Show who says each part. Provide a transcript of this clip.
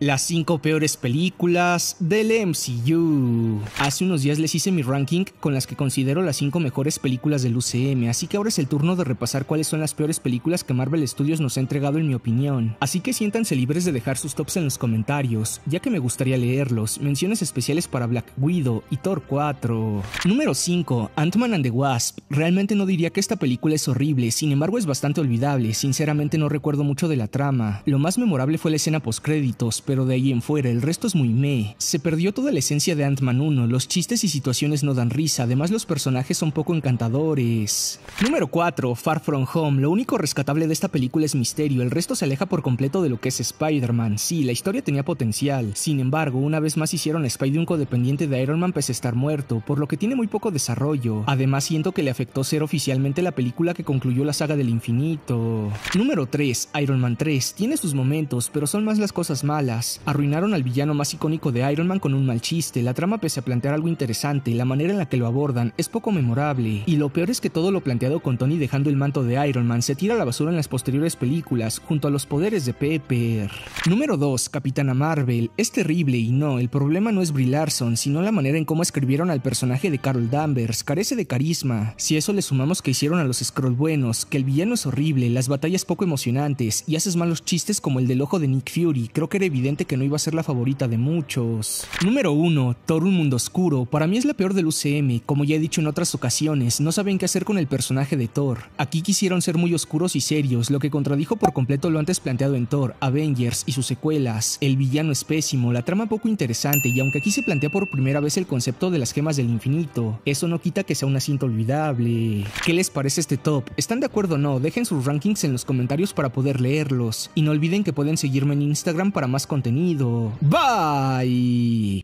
Speaker 1: Las 5 peores películas del MCU. Hace unos días les hice mi ranking con las que considero las 5 mejores películas del UCM, así que ahora es el turno de repasar cuáles son las peores películas que Marvel Studios nos ha entregado en mi opinión. Así que siéntanse libres de dejar sus tops en los comentarios, ya que me gustaría leerlos. Menciones especiales para Black Widow y Thor 4. Número 5. Ant-Man and the Wasp. Realmente no diría que esta película es horrible, sin embargo es bastante olvidable, sinceramente no recuerdo mucho de la trama. Lo más memorable fue la escena post créditos pero de ahí en fuera el resto es muy meh. Se perdió toda la esencia de Ant-Man 1, los chistes y situaciones no dan risa, además los personajes son poco encantadores. Número 4, Far From Home. Lo único rescatable de esta película es misterio, el resto se aleja por completo de lo que es Spider-Man. Sí, la historia tenía potencial. Sin embargo, una vez más hicieron a Spidey un codependiente de Iron Man pese a estar muerto, por lo que tiene muy poco desarrollo. Además, siento que le afectó ser oficialmente la película que concluyó la saga del infinito. Número 3, Iron Man 3. Tiene sus momentos, pero son más las cosas malas. Arruinaron al villano más icónico de Iron Man con un mal chiste, la trama pese a plantear algo interesante la manera en la que lo abordan es poco memorable. Y lo peor es que todo lo planteado con Tony dejando el manto de Iron Man se tira a la basura en las posteriores películas, junto a los poderes de Pepper. Número 2. Capitana Marvel. Es terrible y no, el problema no es Brie sino la manera en cómo escribieron al personaje de Carol Danvers. Carece de carisma. Si eso le sumamos que hicieron a los Scroll buenos, que el villano es horrible, las batallas poco emocionantes y haces malos chistes como el del ojo de Nick Fury, creo que era evidente que no iba a ser la favorita de muchos. Número 1. Thor Un Mundo Oscuro. Para mí es la peor del UCM. Como ya he dicho en otras ocasiones, no saben qué hacer con el personaje de Thor. Aquí quisieron ser muy oscuros y serios, lo que contradijo por completo lo antes planteado en Thor, Avengers y sus secuelas. El villano es pésimo, la trama poco interesante y aunque aquí se plantea por primera vez el concepto de las gemas del infinito, eso no quita que sea un asiento olvidable. ¿Qué les parece este top? ¿Están de acuerdo o no? Dejen sus rankings en los comentarios para poder leerlos. Y no olviden que pueden seguirme en Instagram para más contenido. Bye.